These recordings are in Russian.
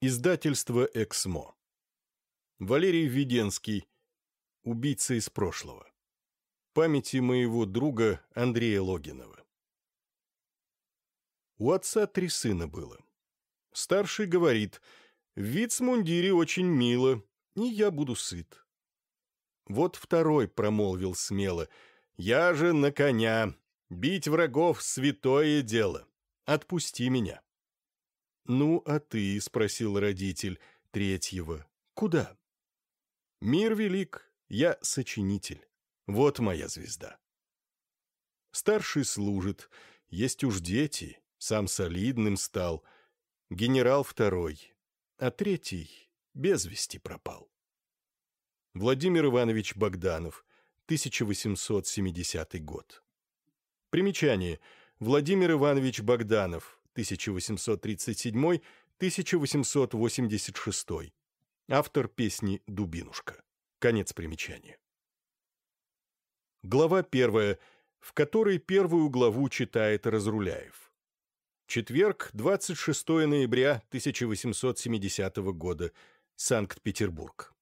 Издательство «Эксмо». Валерий Введенский. Убийца из прошлого. Памяти моего друга Андрея Логинова. У отца три сына было. Старший говорит, вид с мундири очень мило, и я буду сыт. Вот второй промолвил смело, я же на коня, бить врагов святое дело, отпусти меня. «Ну, а ты?» — спросил родитель третьего. «Куда?» «Мир велик, я сочинитель. Вот моя звезда». Старший служит, есть уж дети, сам солидным стал, генерал второй, а третий без вести пропал. Владимир Иванович Богданов, 1870 год. Примечание. Владимир Иванович Богданов, 1837-1886. Автор песни «Дубинушка». Конец примечания. Глава первая, в которой первую главу читает Разруляев. Четверг, 26 ноября 1870 года. Санкт-Петербург.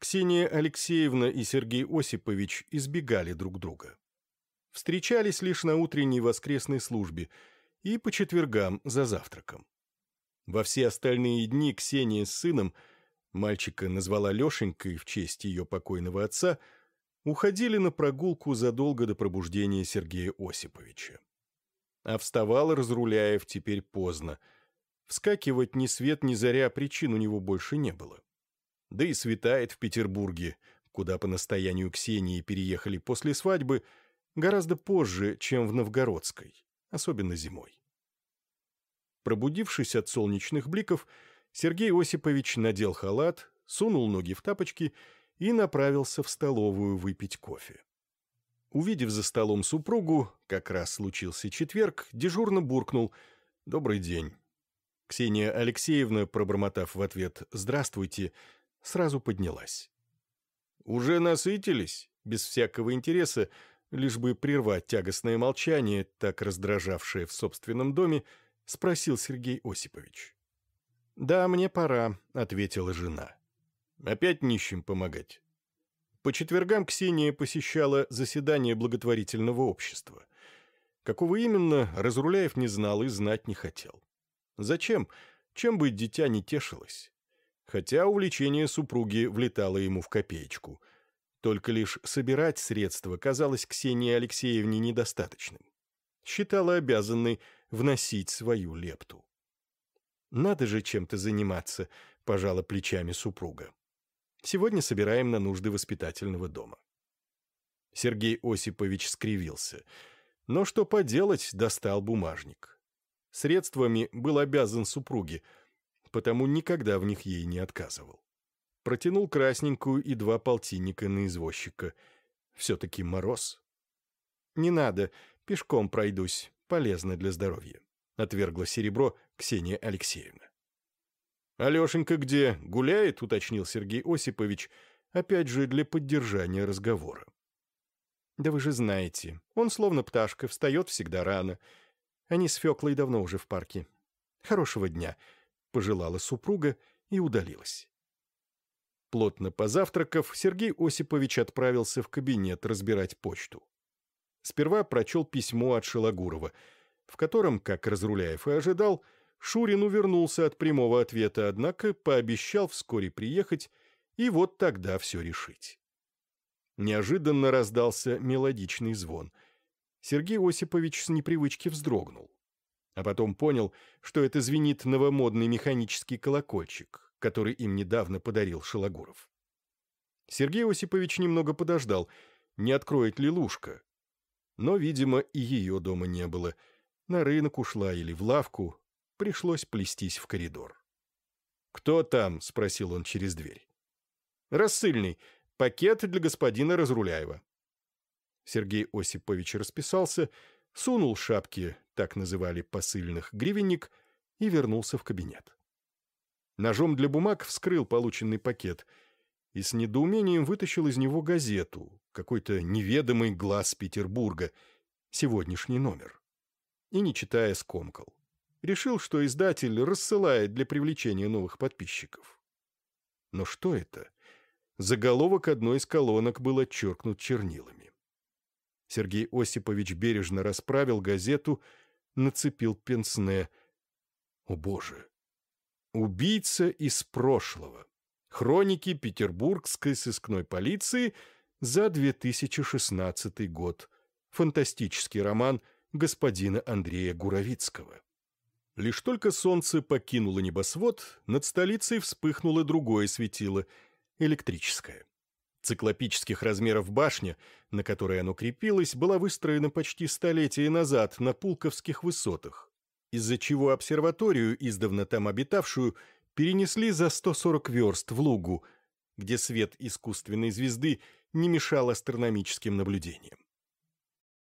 Ксения Алексеевна и Сергей Осипович избегали друг друга встречались лишь на утренней воскресной службе и по четвергам за завтраком. Во все остальные дни Ксения с сыном, мальчика назвала Лешенькой в честь ее покойного отца, уходили на прогулку задолго до пробуждения Сергея Осиповича. А вставал Разруляев теперь поздно. Вскакивать ни свет ни заря причин у него больше не было. Да и светает в Петербурге, куда по настоянию Ксении переехали после свадьбы – Гораздо позже, чем в Новгородской, особенно зимой. Пробудившись от солнечных бликов, Сергей Осипович надел халат, сунул ноги в тапочки и направился в столовую выпить кофе. Увидев за столом супругу, как раз случился четверг, дежурно буркнул «Добрый день». Ксения Алексеевна, пробормотав в ответ «Здравствуйте», сразу поднялась. «Уже насытились?» — без всякого интереса — лишь бы прервать тягостное молчание, так раздражавшее в собственном доме, спросил Сергей Осипович. «Да, мне пора», — ответила жена. «Опять нищим помогать». По четвергам Ксения посещала заседание благотворительного общества. Какого именно, Разруляев не знал и знать не хотел. Зачем? Чем бы дитя не тешилось? Хотя увлечение супруги влетало ему в копеечку — только лишь собирать средства казалось Ксении Алексеевне недостаточным. Считала обязанной вносить свою лепту. «Надо же чем-то заниматься», — пожала плечами супруга. «Сегодня собираем на нужды воспитательного дома». Сергей Осипович скривился. Но что поделать, достал бумажник. Средствами был обязан супруге, потому никогда в них ей не отказывал. Протянул красненькую и два полтинника на извозчика. Все-таки мороз. «Не надо, пешком пройдусь, полезно для здоровья», — отвергла серебро Ксения Алексеевна. «Алешенька где? Гуляет?» — уточнил Сергей Осипович, опять же для поддержания разговора. «Да вы же знаете, он словно пташка, встает всегда рано. Они с Феклой давно уже в парке. Хорошего дня!» — пожелала супруга и удалилась. Плотно позавтракав, Сергей Осипович отправился в кабинет разбирать почту. Сперва прочел письмо от Шелагурова, в котором, как Разруляев и ожидал, Шурин увернулся от прямого ответа, однако пообещал вскоре приехать и вот тогда все решить. Неожиданно раздался мелодичный звон. Сергей Осипович с непривычки вздрогнул. А потом понял, что это звенит новомодный механический колокольчик, который им недавно подарил Шалагуров. Сергей Осипович немного подождал, не откроет ли Лушка, Но, видимо, и ее дома не было. На рынок ушла или в лавку. Пришлось плестись в коридор. «Кто там?» — спросил он через дверь. «Рассыльный. Пакет для господина Разруляева». Сергей Осипович расписался, сунул шапки, так называли посыльных, гривенник и вернулся в кабинет. Ножом для бумаг вскрыл полученный пакет и с недоумением вытащил из него газету, какой-то неведомый глаз Петербурга, сегодняшний номер. И, не читая, скомкал. Решил, что издатель рассылает для привлечения новых подписчиков. Но что это? Заголовок одной из колонок был отчеркнут чернилами. Сергей Осипович бережно расправил газету, нацепил пенсне. О боже! Убийца из прошлого. Хроники петербургской сыскной полиции за 2016 год. Фантастический роман господина Андрея Гуровицкого. Лишь только солнце покинуло небосвод, над столицей вспыхнуло другое светило — электрическое. Циклопических размеров башня, на которой оно крепилось, была выстроена почти столетие назад на Пулковских высотах, из-за чего обсерваторию, издавна там обитавшую, перенесли за 140 верст в лугу, где свет искусственной звезды не мешал астрономическим наблюдениям.